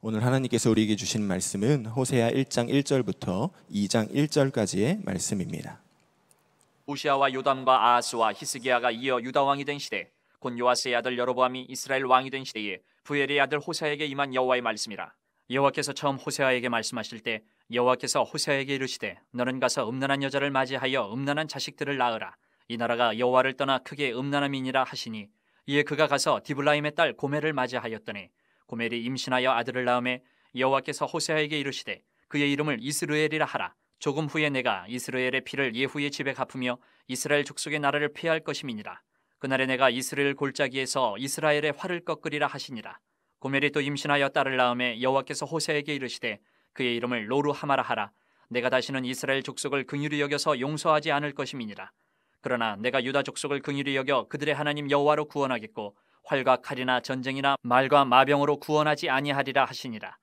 오늘 하나님께서 우리에게 주신 말씀은 호세아 1장 1절부터 2장 1절까지의 말씀입니다. 우시아와 요담과 아하스와 히스기야가 이어 유다 왕이 된 시대 곧 요아스의 아들 여로보암이 이스라엘 왕이 된 시대에 부엘의 아들 호세아에게 임한 여호와의 말씀이라. 여호와께서 처음 호세아에게 말씀하실 때 여호와께서 호세아에게 이르시되 너는 가서 음란한 여자를 맞이하여 음란한 자식들을 낳으라. 이 나라가 여호와를 떠나 크게 음란함이니라 하시니 이에 그가 가서 디블라임의 딸 고메를 맞이하였더니 고멜이 임신하여 아들을 낳음에 여호와께서 호세아에게 이르시되 그의 이름을 이스루엘이라 하라. 조금 후에 내가 이스라엘의 피를 예후의 집에 갚으며 이스라엘 족속의 나라를 피할 것임이니라. 그날에 내가 이스라엘 골짜기에서 이스라엘의 화를 꺾으리라 하시니라. 고멜이 또 임신하여 딸을 낳음에 여호와께서 호세에게 이르시되 그의 이름을 로루하마라 하라. 내가 다시는 이스라엘 족속을 긍휼히 여겨서 용서하지 않을 것임이니라. 그러나 내가 유다 족속을 긍휼히 여겨 그들의 하나님 여호와로 구원하겠고 활과 칼이나 전쟁이나 말과 마병으로 구원하지 아니하리라 하시니라.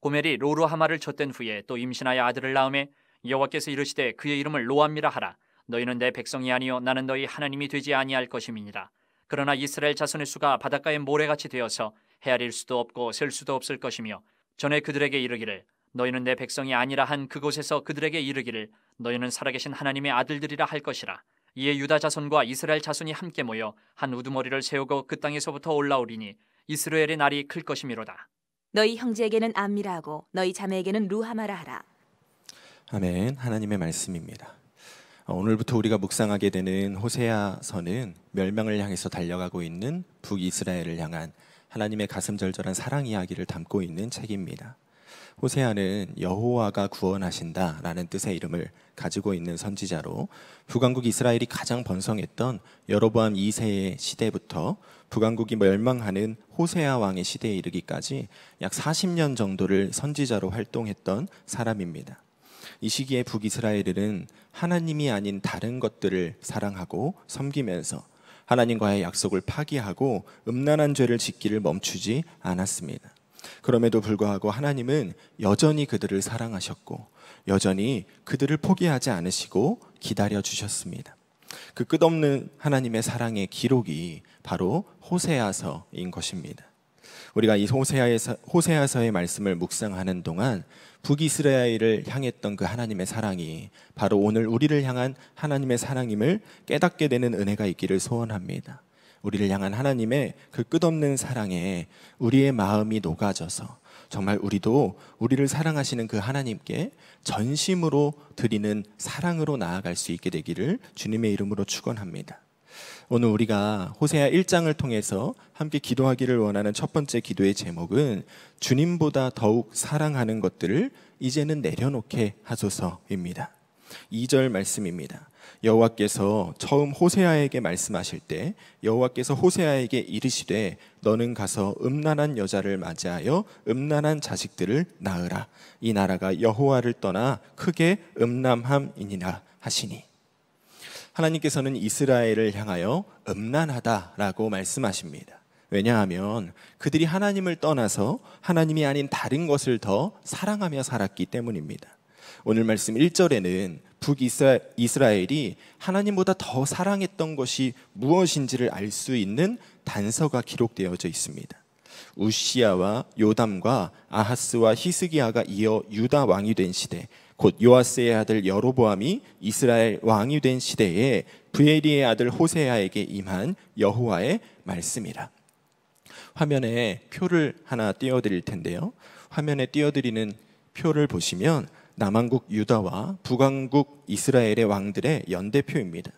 고멜이 로루하마를 젖댄 후에 또 임신하여 아들을 낳음에 여호와께서 이르시되 그의 이름을 로암미라 하라. 너희는 내 백성이 아니요 나는 너희 하나님이 되지 아니할 것임이니라. 그러나 이스라엘 자손의 수가 바닷가의 모래같이 되어서 헤아릴 수도 없고 셀 수도 없을 것이며 전에 그들에게 이르기를 너희는 내 백성이 아니라 한 그곳에서 그들에게 이르기를 너희는 살아계신 하나님의 아들들이라 할 것이라 이에 유다 자손과 이스라엘 자손이 함께 모여 한 우두머리를 세우고 그 땅에서부터 올라오리니 이스라엘의 날이 클 것이미로다. 너희 형제에게는 암미라 하고 너희 자매에게는 루하마라 하라. 아멘. 하나님의 말씀입니다. 어, 오늘부터 우리가 묵상하게 되는 호세아서는 멸망을 향해서 달려가고 있는 북이스라엘을 향한 하나님의 가슴 절절한 사랑 이야기를 담고 있는 책입니다. 호세아는 여호와가 구원하신다라는 뜻의 이름을 가지고 있는 선지자로 북왕국 이스라엘이 가장 번성했던 여로보암 2세의 시대부터 북왕국이 멸망하는 호세아 왕의 시대에 이르기까지 약 40년 정도를 선지자로 활동했던 사람입니다. 이 시기에 북이스라엘은 하나님이 아닌 다른 것들을 사랑하고 섬기면서 하나님과의 약속을 파기하고 음란한 죄를 짓기를 멈추지 않았습니다. 그럼에도 불구하고 하나님은 여전히 그들을 사랑하셨고 여전히 그들을 포기하지 않으시고 기다려 주셨습니다. 그 끝없는 하나님의 사랑의 기록이 바로 호세아서인 것입니다. 우리가 이 호세아에서, 호세아서의 말씀을 묵상하는 동안 북이스라엘을 향했던 그 하나님의 사랑이 바로 오늘 우리를 향한 하나님의 사랑임을 깨닫게 되는 은혜가 있기를 소원합니다. 우리를 향한 하나님의 그 끝없는 사랑에 우리의 마음이 녹아져서 정말 우리도 우리를 사랑하시는 그 하나님께 전심으로 드리는 사랑으로 나아갈 수 있게 되기를 주님의 이름으로 축원합니다. 오늘 우리가 호세아 1장을 통해서 함께 기도하기를 원하는 첫 번째 기도의 제목은 주님보다 더욱 사랑하는 것들을 이제는 내려놓게 하소서입니다. 2절 말씀입니다. 여호와께서 처음 호세아에게 말씀하실 때 여호와께서 호세아에게 이르시되 너는 가서 음란한 여자를 맞이하여 음란한 자식들을 낳으라 이 나라가 여호와를 떠나 크게 음란함이니라 하시니 하나님께서는 이스라엘을 향하여 음란하다라고 말씀하십니다. 왜냐하면 그들이 하나님을 떠나서 하나님이 아닌 다른 것을 더 사랑하며 살았기 때문입니다. 오늘 말씀 1절에는 북이스라엘이 하나님보다 더 사랑했던 것이 무엇인지를 알 수 있는 단서가 기록되어져 있습니다. 우시아와 요담과 아하스와 히스기야가 이어 유다 왕이 된 시대, 곧 요아스의 아들 여로보암이 이스라엘 왕이 된 시대에 브에리의 아들 호세아에게 임한 여호와의 말씀이라. 화면에 표를 하나 띄워드릴 텐데요. 화면에 띄워드리는 표를 보시면 남한국 유다와 북왕국 이스라엘의 왕들의 연대표입니다.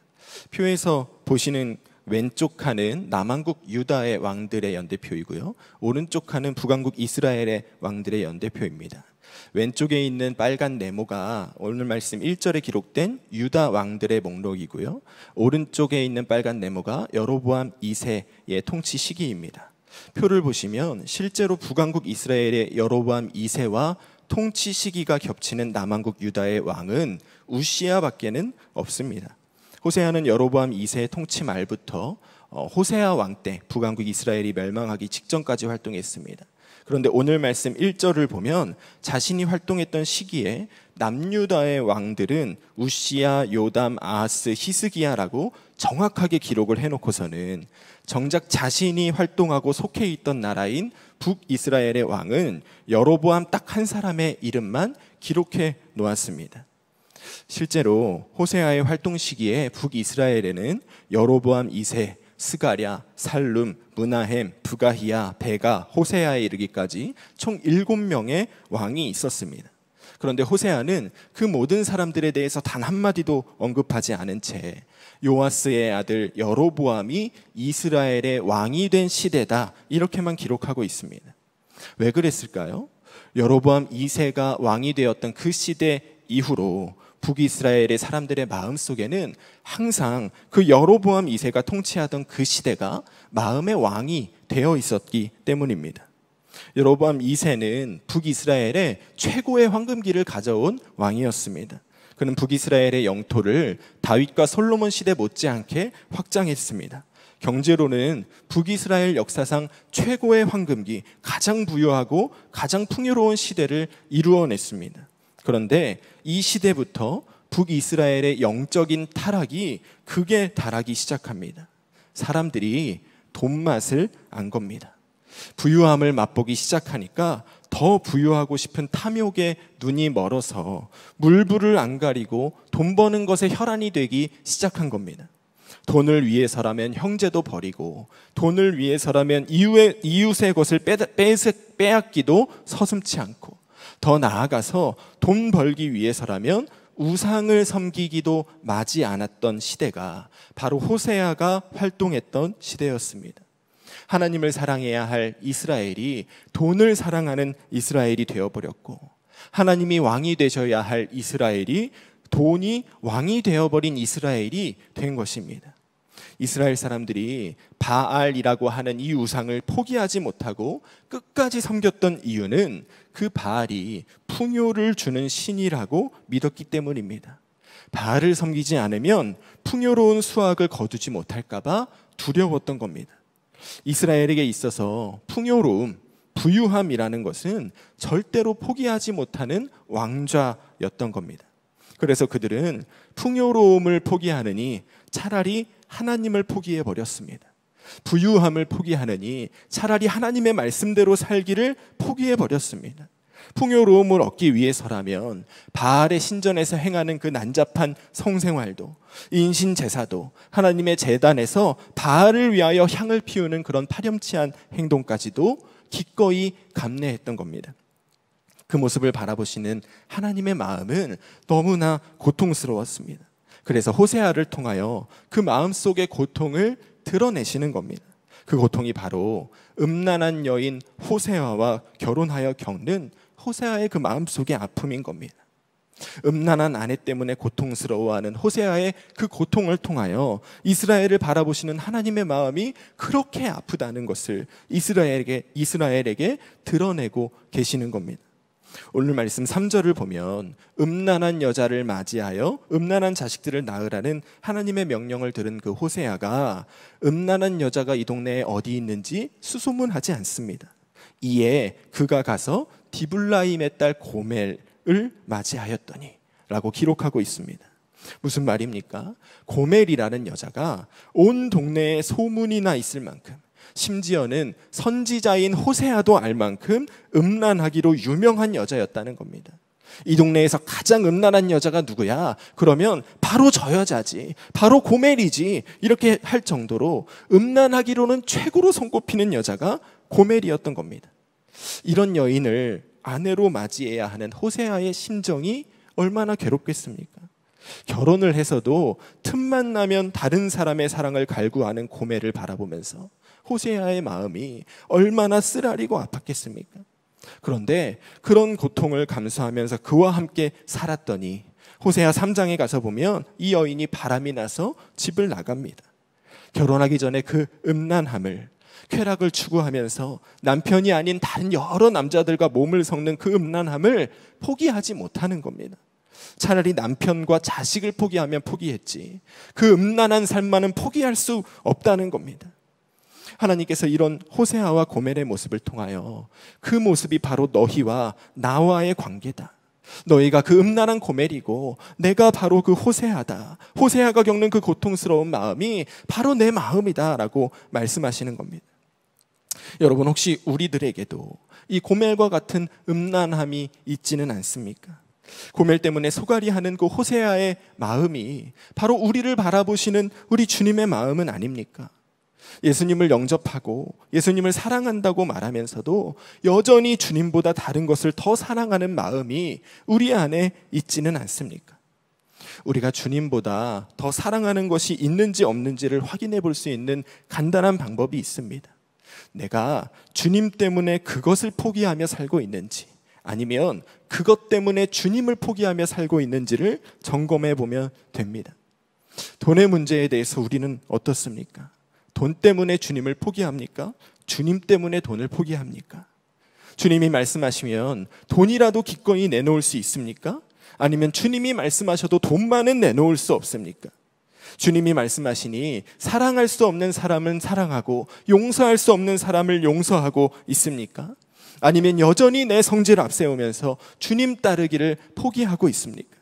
표에서 보시는 왼쪽 칸은 남한국 유다의 왕들의 연대표이고요. 오른쪽 칸은 북한국 이스라엘의 왕들의 연대표입니다. 왼쪽에 있는 빨간 네모가 오늘 말씀 1절에 기록된 유다 왕들의 목록이고요. 오른쪽에 있는 빨간 네모가 여로보암 2세의 통치 시기입니다. 표를 보시면 실제로 북한국 이스라엘의 여로보암 2세와 통치 시기가 겹치는 남한국 유다의 왕은 우시아밖에는 없습니다. 호세아는 여로보암 2세의 통치 말부터 어, 호세아 왕 때 북왕국 이스라엘이 멸망하기 직전까지 활동했습니다. 그런데 오늘 말씀 1절을 보면 자신이 활동했던 시기에 남유다의 왕들은 우시아, 요담, 아하스, 히스기야라고 정확하게 기록을 해놓고서는 정작 자신이 활동하고 속해 있던 나라인 북이스라엘의 왕은 여로보암 딱 한 사람의 이름만 기록해 놓았습니다. 실제로 호세아의 활동 시기에 북이스라엘에는 여로보암 2세, 스가랴, 살룸, 문하햄, 부가히야, 베가, 호세아에 이르기까지 총 7명의 왕이 있었습니다. 그런데 호세아는 그 모든 사람들에 대해서 단 한마디도 언급하지 않은 채 요아스의 아들 여로보암이 이스라엘의 왕이 된 시대다 이렇게만 기록하고 있습니다. 왜 그랬을까요? 여로보암 2세가 왕이 되었던 그 시대 이후로 북이스라엘의 사람들의 마음속에는 항상 그 여로보암 2세가 통치하던 그 시대가 마음의 왕이 되어 있었기 때문입니다. 여로보암 2세는 북이스라엘의 최고의 황금기를 가져온 왕이었습니다. 그는 북이스라엘의 영토를 다윗과 솔로몬 시대 못지않게 확장했습니다. 경제로는 북이스라엘 역사상 최고의 황금기, 가장 부유하고 가장 풍요로운 시대를 이루어냈습니다. 그런데 이 시대부터 북이스라엘의 영적인 타락이 극에 달하기 시작합니다. 사람들이 돈맛을 안 겁니다. 부유함을 맛보기 시작하니까 더 부유하고 싶은 탐욕에 눈이 멀어서 물불을 안 가리고 돈 버는 것에 혈안이 되기 시작한 겁니다. 돈을 위해서라면 형제도 버리고 돈을 위해서라면 이웃의, 이웃의 것을 빼, 빼, 빼앗기도 서슴치 않고 더 나아가서 돈 벌기 위해서라면 우상을 섬기기도 마지 않았던 시대가 바로 호세아가 활동했던 시대였습니다. 하나님을 사랑해야 할 이스라엘이 돈을 사랑하는 이스라엘이 되어버렸고 하나님이 왕이 되셔야 할 이스라엘이 돈이 왕이 되어버린 이스라엘이 된 것입니다. 이스라엘 사람들이 바알이라고 하는 이 우상을 포기하지 못하고 끝까지 섬겼던 이유는 그 바알이 풍요를 주는 신이라고 믿었기 때문입니다. 바알을 섬기지 않으면 풍요로운 수확을 거두지 못할까봐 두려웠던 겁니다. 이스라엘에게 있어서 풍요로움, 부유함이라는 것은 절대로 포기하지 못하는 왕좌였던 겁니다. 그래서 그들은 풍요로움을 포기하느니 차라리 하나님을 포기해 버렸습니다. 부유함을 포기하느니 차라리 하나님의 말씀대로 살기를 포기해 버렸습니다. 풍요로움을 얻기 위해서라면 바알의 신전에서 행하는 그 난잡한 성생활도 인신 제사도 하나님의 재단에서 바알을 위하여 향을 피우는 그런 파렴치한 행동까지도 기꺼이 감내했던 겁니다. 그 모습을 바라보시는 하나님의 마음은 너무나 고통스러웠습니다. 그래서 호세아를 통하여 그 마음 속의 고통을 드러내시는 겁니다. 그 고통이 바로 음란한 여인 호세아와 결혼하여 겪는 호세아의 그 마음속의 아픔인 겁니다. 음란한 아내 때문에 고통스러워하는 호세아의 그 고통을 통하여 이스라엘을 바라보시는 하나님의 마음이 그렇게 아프다는 것을 이스라엘에게 이스라엘에게 드러내고 계시는 겁니다. 오늘 말씀 3절을 보면 음란한 여자를 맞이하여 음란한 자식들을 낳으라는 하나님의 명령을 들은 그 호세아가 음란한 여자가 이 동네에 어디 있는지 수소문하지 않습니다. 이에 그가 가서 디블라임의 딸 고멜을 맞이하였더니 라고 기록하고 있습니다. 무슨 말입니까? 고멜이라는 여자가 온 동네에 소문이 나 있을 만큼 심지어는 선지자인 호세아도 알 만큼 음란하기로 유명한 여자였다는 겁니다. 이 동네에서 가장 음란한 여자가 누구야? 그러면 바로 저 여자지. 바로 고멜이지. 이렇게 할 정도로 음란하기로는 최고로 손꼽히는 여자가 고멜이었던 겁니다. 이런 여인을 아내로 맞이해야 하는 호세아의 심정이 얼마나 괴롭겠습니까? 결혼을 해서도 틈만 나면 다른 사람의 사랑을 갈구하는 고매를 바라보면서 호세아의 마음이 얼마나 쓰라리고 아팠겠습니까? 그런데 그런 고통을 감수하면서 그와 함께 살았더니 호세아 3장에 가서 보면 이 여인이 바람이 나서 집을 나갑니다. 결혼하기 전에 그 음란함을 쾌락을 추구하면서 남편이 아닌 다른 여러 남자들과 몸을 섞는 그 음란함을 포기하지 못하는 겁니다. 차라리 남편과 자식을 포기하면 포기했지. 그 음란한 삶만은 포기할 수 없다는 겁니다. 하나님께서 이런 호세아와 고멜의 모습을 통하여 그 모습이 바로 너희와 나와의 관계다. 너희가 그 음란한 고멜이고 내가 바로 그 호세아다. 호세아가 겪는 그 고통스러운 마음이 바로 내 마음이다라고 말씀하시는 겁니다. 여러분 혹시 우리들에게도 이 고멜과 같은 음란함이 있지는 않습니까? 고멜 때문에 소갈이하는 그 호세아의 마음이 바로 우리를 바라보시는 우리 주님의 마음은 아닙니까? 예수님을 영접하고 예수님을 사랑한다고 말하면서도 여전히 주님보다 다른 것을 더 사랑하는 마음이 우리 안에 있지는 않습니까? 우리가 주님보다 더 사랑하는 것이 있는지 없는지를 확인해 볼 수 있는 간단한 방법이 있습니다. 내가 주님 때문에 그것을 포기하며 살고 있는지 아니면 그것 때문에 주님을 포기하며 살고 있는지를 점검해 보면 됩니다. 돈의 문제에 대해서 우리는 어떻습니까? 돈 때문에 주님을 포기합니까? 주님 때문에 돈을 포기합니까? 주님이 말씀하시면 돈이라도 기꺼이 내놓을 수 있습니까? 아니면 주님이 말씀하셔도 돈만은 내놓을 수 없습니까? 주님이 말씀하시니 사랑할 수 없는 사람은 사랑하고 용서할 수 없는 사람을 용서하고 있습니까? 아니면 여전히 내 성질 앞세우면서 주님 따르기를 포기하고 있습니까?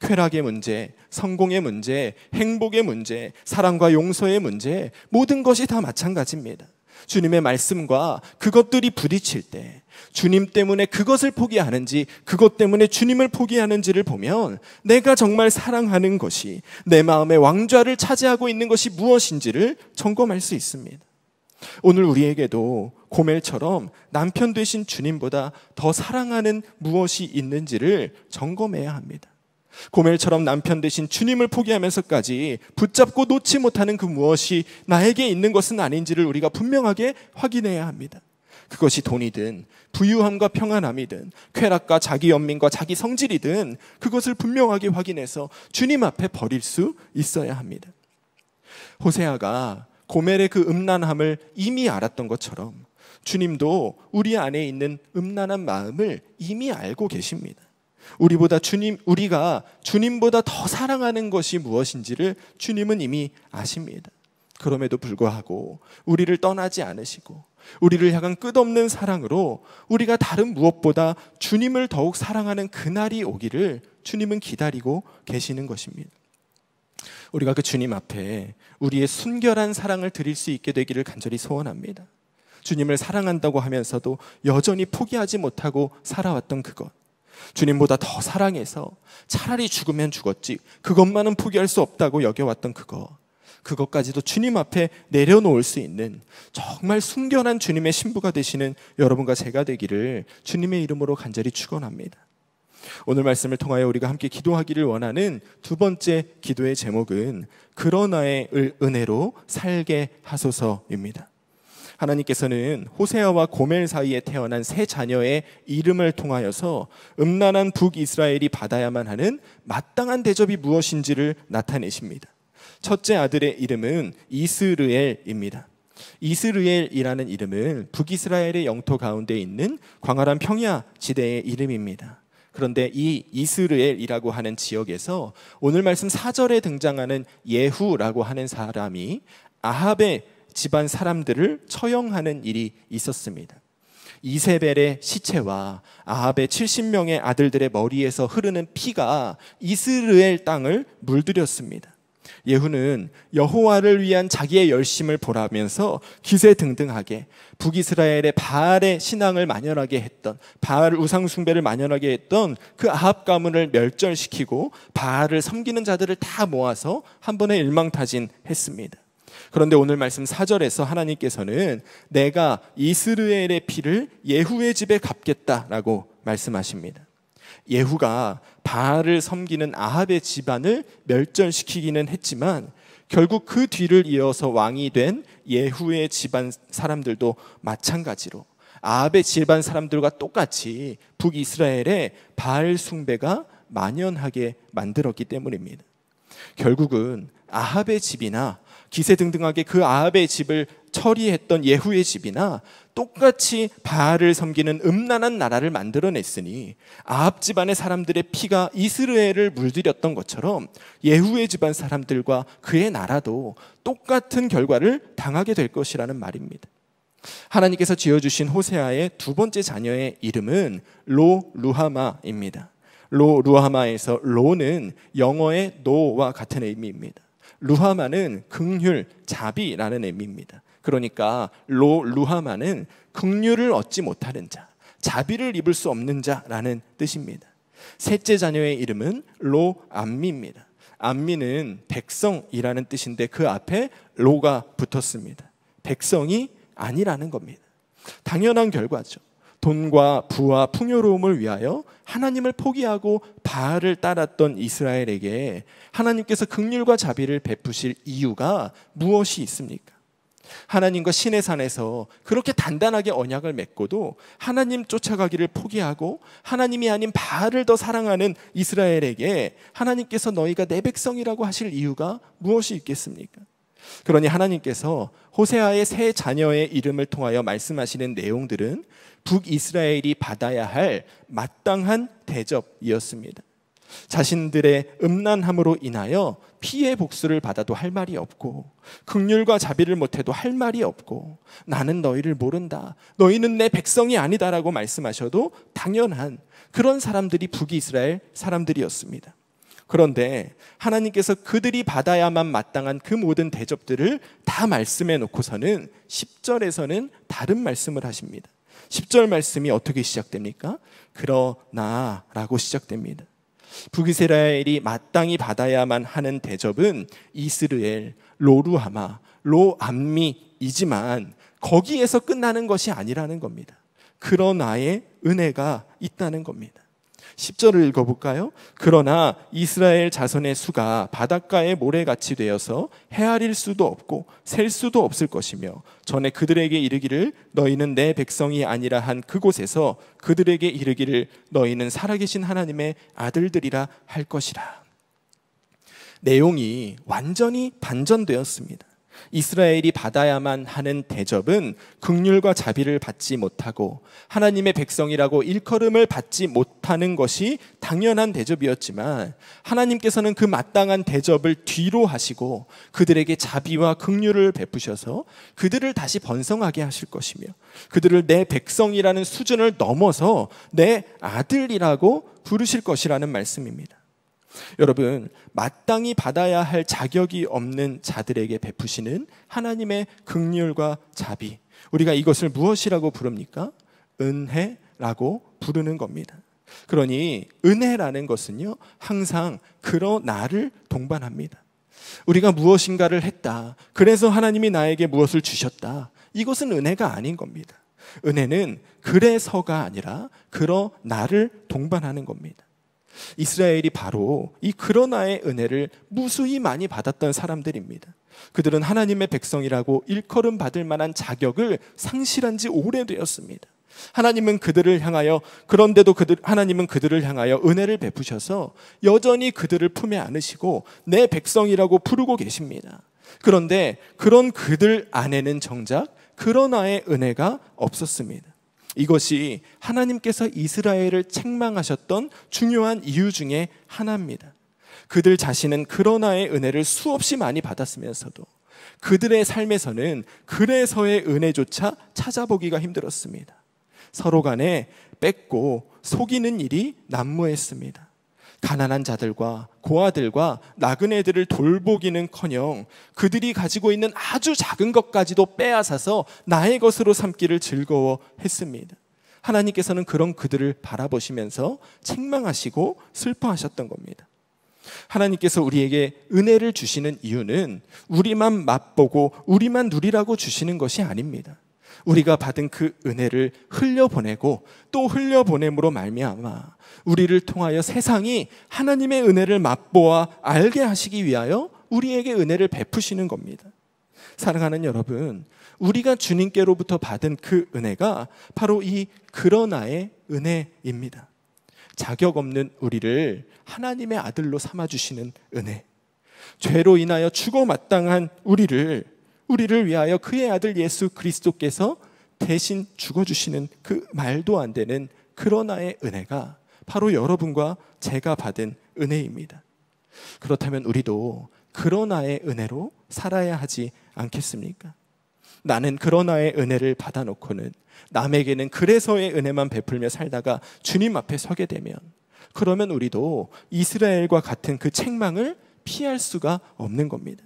쾌락의 문제, 성공의 문제, 행복의 문제, 사랑과 용서의 문제, 모든 것이 다 마찬가지입니다. 주님의 말씀과 그것들이 부딪힐 때 주님 때문에 그것을 포기하는지 그것 때문에 주님을 포기하는지를 보면 내가 정말 사랑하는 것이 내 마음의 왕좌를 차지하고 있는 것이 무엇인지를 점검할 수 있습니다. 오늘 우리에게도 고멜처럼 남편 되신 주님보다 더 사랑하는 무엇이 있는지를 점검해야 합니다. 고멜처럼 남편 대신 주님을 포기하면서까지 붙잡고 놓지 못하는 그 무엇이 나에게 있는 것은 아닌지를 우리가 분명하게 확인해야 합니다. 그것이 돈이든 부유함과 평안함이든 쾌락과 자기 연민과 자기 성질이든 그것을 분명하게 확인해서 주님 앞에 버릴 수 있어야 합니다. 호세아가 고멜의 그 음란함을 이미 알았던 것처럼 주님도 우리 안에 있는 음란한 마음을 이미 알고 계십니다. 우리보다 주님 우리가 주님보다 더 사랑하는 것이 무엇인지를 주님은 이미 아십니다. 그럼에도 불구하고 우리를 떠나지 않으시고 우리를 향한 끝없는 사랑으로 우리가 다른 무엇보다 주님을 더욱 사랑하는 그날이 오기를 주님은 기다리고 계시는 것입니다. 우리가 그 주님 앞에 우리의 순결한 사랑을 드릴 수 있게 되기를 간절히 소원합니다. 주님을 사랑한다고 하면서도 여전히 포기하지 못하고 살아왔던 그것. 주님보다 더 사랑해서 차라리 죽으면 죽었지. 그것만은 포기할 수 없다고 여겨왔던 그거. 그것까지도 주님 앞에 내려놓을 수 있는 정말 순결한 주님의 신부가 되시는 여러분과 제가 되기를 주님의 이름으로 간절히 축원합니다. 오늘 말씀을 통하여 우리가 함께 기도하기를 원하는 두 번째 기도의 제목은 그러나의 은혜로 살게 하소서입니다. 하나님께서는 호세아와 고멜 사이에 태어난 세 자녀의 이름을 통하여서 음란한 북이스라엘이 받아야만 하는 마땅한 대접이 무엇인지를 나타내십니다. 첫째 아들의 이름은 이스르엘입니다. 이스르엘이라는 이름은 북이스라엘의 영토 가운데 있는 광활한 평야 지대의 이름입니다. 그런데 이 이스르엘이라고 하는 지역에서 오늘 말씀 4절에 등장하는 예후라고 하는 사람이 아합의 집안 사람들을 처형하는 일이 있었습니다. 이세벨의 시체와 아합의 70명의 아들들의 머리에서 흐르는 피가 이스르엘 땅을 물들였습니다. 예후는 여호와를 위한 자기의 열심을 보라면서 기세등등하게 북이스라엘의 바알의 신앙을 만연하게 했던 바알 우상 숭배를 만연하게 했던 그 아합 가문을 멸절시키고 바알을 섬기는 자들을 다 모아서 한 번에 일망타진했습니다. 그런데 오늘 말씀 4절에서 하나님께서는 내가 이스르엘의 피를 예후의 집에 갚겠다라고 말씀하십니다. 예후가 바알을 섬기는 아합의 집안을 멸절시키기는 했지만 결국 그 뒤를 이어서 왕이 된 예후의 집안 사람들도 마찬가지로 아합의 집안 사람들과 똑같이 북이스라엘의 바알 숭배가 만연하게 만들었기 때문입니다. 결국은 아합의 집이나 기세등등하게 그 아합의 집을 처리했던 예후의 집이나 똑같이 바알을 섬기는 음란한 나라를 만들어냈으니 아합 집안의 사람들의 피가 이스라엘을 물들였던 것처럼 예후의 집안 사람들과 그의 나라도 똑같은 결과를 당하게 될 것이라는 말입니다. 하나님께서 지어주신 호세아의 두 번째 자녀의 이름은 로 루하마입니다. 로 루하마에서 로는 영어의 노와 같은 의미입니다. 루하마는 극휼 자비라는 의미입니다. 그러니까 로 루하마는 극률을 얻지 못하는 자, 자비를 입을 수 없는 자라는 뜻입니다. 셋째 자녀의 이름은 로암미입니다. 암미는 백성이라는 뜻인데 그 앞에 로가 붙었습니다. 백성이 아니라는 겁니다. 당연한 결과죠. 돈과 부와 풍요로움을 위하여 하나님을 포기하고 바알을 따랐던 이스라엘에게 하나님께서 극률과 자비를 베푸실 이유가 무엇이 있습니까? 하나님과 신의 산에서 그렇게 단단하게 언약을 맺고도 하나님 쫓아가기를 포기하고 하나님이 아닌 바알을 더 사랑하는 이스라엘에게 하나님께서 너희가 내 백성이라고 하실 이유가 무엇이 있겠습니까? 그러니 하나님께서 호세아의 세 자녀의 이름을 통하여 말씀하시는 내용들은 북이스라엘이 받아야 할 마땅한 대접이었습니다. 자신들의 음란함으로 인하여 피해 복수를 받아도 할 말이 없고 극률과 자비를 못해도 할 말이 없고 나는 너희를 모른다 너희는 내 백성이 아니다라고 말씀하셔도 당연한 그런 사람들이 북이스라엘 사람들이었습니다. 그런데 하나님께서 그들이 받아야만 마땅한 그 모든 대접들을 다 말씀해 놓고서는 10절에서는 다른 말씀을 하십니다. 10절 말씀이 어떻게 시작됩니까? 그러나 라고 시작됩니다. 북이세라엘이 마땅히 받아야만 하는 대접은 이스르엘, 로루하마, 로암미이지만 거기에서 끝나는 것이 아니라는 겁니다. 그러나의 은혜가 있다는 겁니다. 10절을 읽어볼까요? 그러나 이스라엘 자손의 수가 바닷가의 모래같이 되어서 헤아릴 수도 없고 셀 수도 없을 것이며 전에 그들에게 이르기를 너희는 내 백성이 아니라 한 그곳에서 그들에게 이르기를 너희는 살아계신 하나님의 아들들이라 할 것이라. 내용이 완전히 반전되었습니다. 이스라엘이 받아야만 하는 대접은 극률과 자비를 받지 못하고 하나님의 백성이라고 일컬음을 받지 못하는 것이 당연한 대접이었지만 하나님께서는 그 마땅한 대접을 뒤로 하시고 그들에게 자비와 극률을 베푸셔서 그들을 다시 번성하게 하실 것이며 그들을 내 백성이라는 수준을 넘어서 내 아들이라고 부르실 것이라는 말씀입니다. 여러분, 마땅히 받아야 할 자격이 없는 자들에게 베푸시는 하나님의 극률과 자비. 우리가 이것을 무엇이라고 부릅니까? 은혜라고 부르는 겁니다. 그러니 은혜라는 것은요, 항상 그러나를 동반합니다. 우리가 무엇인가를 했다. 그래서 하나님이 나에게 무엇을 주셨다. 이것은 은혜가 아닌 겁니다. 은혜는 그래서가 아니라 그러나를 동반하는 겁니다. 이스라엘이 바로 이 그러나의 은혜를 무수히 많이 받았던 사람들입니다. 그들은 하나님의 백성이라고 일컬음 받을 만한 자격을 상실한 지 오래되었습니다. 하나님은 그들을 향하여 그런데도 그들 하나님은 그들을 향하여 은혜를 베푸셔서 여전히 그들을 품에 안으시고 내 백성이라고 부르고 계십니다. 그런데 그런 그들 안에는 정작 그러나의 은혜가 없었습니다. 이것이 하나님께서 이스라엘을 책망하셨던 중요한 이유 중에 하나입니다. 그들 자신은 그러나의 은혜를 수없이 많이 받았으면서도 그들의 삶에서는 그래서의 은혜조차 찾아보기가 힘들었습니다. 서로 간에 뺏고 속이는 일이 난무했습니다. 가난한 자들과 고아들과 나그네들을 돌보기는커녕 그들이 가지고 있는 아주 작은 것까지도 빼앗아서 나의 것으로 삼기를 즐거워했습니다. 하나님께서는 그런 그들을 바라보시면서 책망하시고 슬퍼하셨던 겁니다. 하나님께서 우리에게 은혜를 주시는 이유는 우리만 맛보고 우리만 누리라고 주시는 것이 아닙니다. 우리가 받은 그 은혜를 흘려보내고 또 흘려보냄으로 말미암아 우리를 통하여 세상이 하나님의 은혜를 맛보아 알게 하시기 위하여 우리에게 은혜를 베푸시는 겁니다. 사랑하는 여러분, 우리가 주님께로부터 받은 그 은혜가 바로 이 그러나의 은혜입니다. 자격 없는 우리를 하나님의 아들로 삼아주시는 은혜. 죄로 인하여 죽어 마땅한 우리를 우리를 위하여 그의 아들 예수 그리스도께서 대신 죽어주시는 그 말도 안 되는 그러나의 은혜가 바로 여러분과 제가 받은 은혜입니다. 그렇다면 우리도 그러나의 은혜로 살아야 하지 않겠습니까? 나는 그러나의 은혜를 받아놓고는 남에게는 그래서의 은혜만 베풀며 살다가 주님 앞에 서게 되면 그러면 우리도 이스라엘과 같은 그 책망을 피할 수가 없는 겁니다.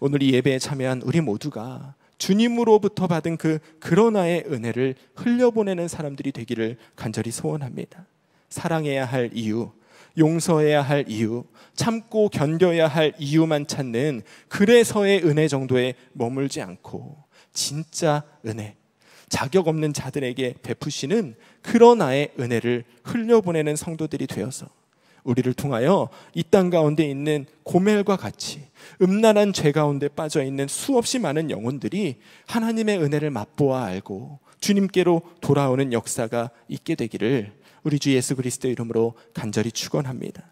오늘 이 예배에 참여한 우리 모두가 주님으로부터 받은 그 그러나의 은혜를 흘려보내는 사람들이 되기를 간절히 소원합니다. 사랑해야 할 이유, 용서해야 할 이유, 참고 견뎌야 할 이유만 찾는 그래서의 은혜 정도에 머물지 않고 진짜 은혜, 자격 없는 자들에게 베푸시는 그러나의 은혜를 흘려보내는 성도들이 되어서 우리를 통하여 이 땅 가운데 있는 고멜과 같이 음란한 죄 가운데 빠져 있는 수없이 많은 영혼들이 하나님의 은혜를 맛보아 알고 주님께로 돌아오는 역사가 있게 되기를 우리 주 예수 그리스도 이름으로 간절히 축원합니다.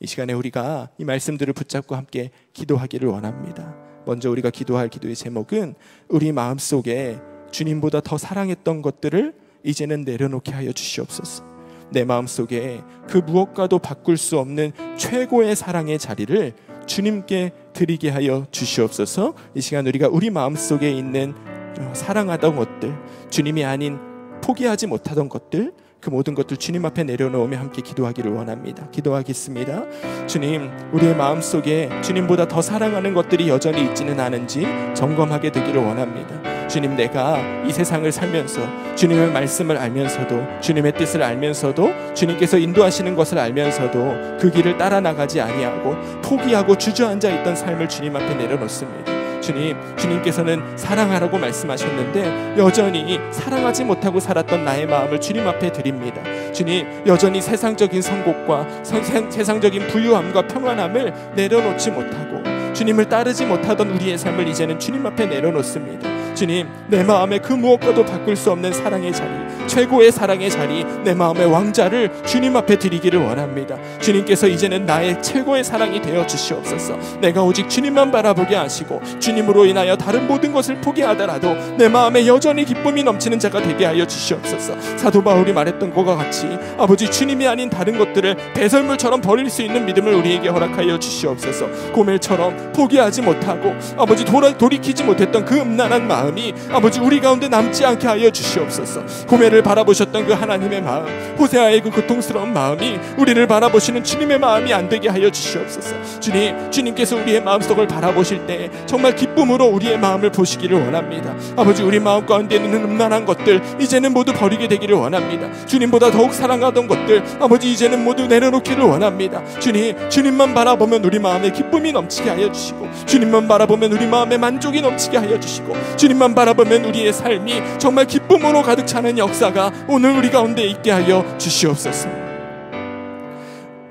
이 시간에 우리가 이 말씀들을 붙잡고 함께 기도하기를 원합니다. 먼저 우리가 기도할 기도의 제목은 우리 마음속에 주님보다 더 사랑했던 것들을 이제는 내려놓게 하여 주시옵소서. 내 마음속에 그 무엇과도 바꿀 수 없는 최고의 사랑의 자리를 주님께 드리게 하여 주시옵소서. 이 시간 우리가 우리 마음속에 있는 어, 사랑하던 것들, 주님이 아닌 포기하지 못하던 것들, 그 모든 것들 주님 앞에 내려놓으며 함께 기도하기를 원합니다. 기도하겠습니다. 주님, 우리의 마음 속에 주님보다 더 사랑하는 것들이 여전히 있지는 않은지 점검하게 되기를 원합니다. 주님 내가 이 세상을 살면서 주님의 말씀을 알면서도 주님의 뜻을 알면서도 주님께서 인도하시는 것을 알면서도 그 길을 따라 나가지 아니하고 포기하고 주저앉아 있던 삶을 주님 앞에 내려놓습니다. 주님, 주님께서는 사랑하라고 말씀하셨는데 여전히 사랑하지 못하고 살았던 나의 마음을 주님 앞에 드립니다. 주님, 여전히 세상적인 선곡과 세상, 세상적인 부유함과 평안함을 내려놓지 못하고 주님을 따르지 못하던 우리의 삶을 이제는 주님 앞에 내려놓습니다. 주님 내 마음의 그 무엇과도 바꿀 수 없는 사랑의 자리 최고의 사랑의 자리 내 마음의 왕자를 주님 앞에 드리기를 원합니다 주님께서 이제는 나의 최고의 사랑이 되어 주시옵소서 내가 오직 주님만 바라보게 하시고 주님으로 인하여 다른 모든 것을 포기하더라도 내 마음에 여전히 기쁨이 넘치는 자가 되게 하여 주시옵소서 사도 바울이 말했던 것과 같이 아버지 주님이 아닌 다른 것들을 배설물처럼 버릴 수 있는 믿음을 우리에게 허락하여 주시옵소서 고멜처럼 포기하지 못하고 아버지 돌아, 돌이키지 못했던 그 음란한 마음 마음이 아버지 우리 가운데 남지 않게 하여 주시옵소서. 고매를 바라보셨던 그 하나님의 마음, 호세아의 그 고통스러운 마음이 우리를 바라보시는 주님의 마음이 안 되게 하여 주시옵소서. 주님, 주님께서 우리의 마음속을 바라보실 때 정말 기쁨으로 우리의 마음을 보시기를 원합니다. 아버지 우리 마음 가운데 있는 음란한 것들 이제는 모두 버리게 되기를 원합니다. 주님보다 더욱 사랑하던 것들 아버지 이제는 모두 내려놓기를 원합니다. 주님, 주님만 바라보면 우리 마음에 기쁨이 넘치게 하여 주시고 주님만 바라보면 우리 마음에 만족이 넘치게 하여 주시고 주님 주님만 바라보면 우리의 삶이 정말 기쁨으로 가득 차는 역사가 오늘 우리 가운데 있게 하여 주시옵소서.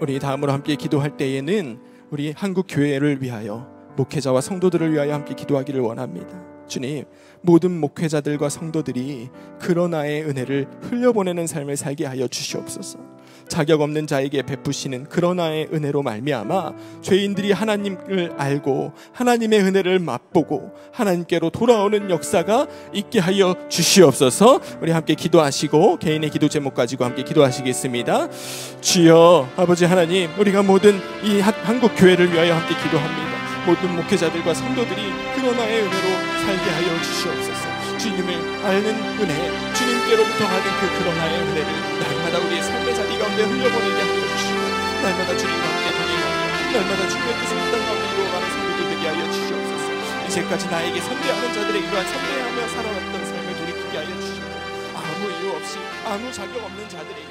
우리 다음으로 함께 기도할 때에는 우리 한국 교회를 위하여 목회자와 성도들을 위하여 함께 기도하기를 원합니다. 주님, 모든 목회자들과 성도들이 그러나의 은혜를 흘려보내는 삶을 살게 하여 주시옵소서. 자격 없는 자에게 베푸시는 그러나의 은혜로 말미암아 죄인들이 하나님을 알고 하나님의 은혜를 맛보고 하나님께로 돌아오는 역사가 있게 하여 주시옵소서. 우리 함께 기도하시고 개인의 기도 제목 가지고 함께 기도하시겠습니다. 주여 아버지 하나님 우리가 모든 이 한국 교회를 위하여 함께 기도합니다. 모든 목회자들과 성도들이 그런 하의 은혜로 살게 하여 주시옵소서. 주님을 아는 은혜, 주님께로부터 받은 그 그러나의 은혜를 날마다 우리의 삶의 자리 가운데 흘려보내게 하여 주시고 날마다 주님과 함께 다니고 날마다 주님의 뜻을 이땅 가운데 이루어가는 성도들 되게 하여 주시옵소서 이제까지 나에게 선배하는 자들의 이러한 선배하며 살아왔던 삶을 돌이키게 하여 주시고 아무 이유 없이 아무 자격 없는 자들에게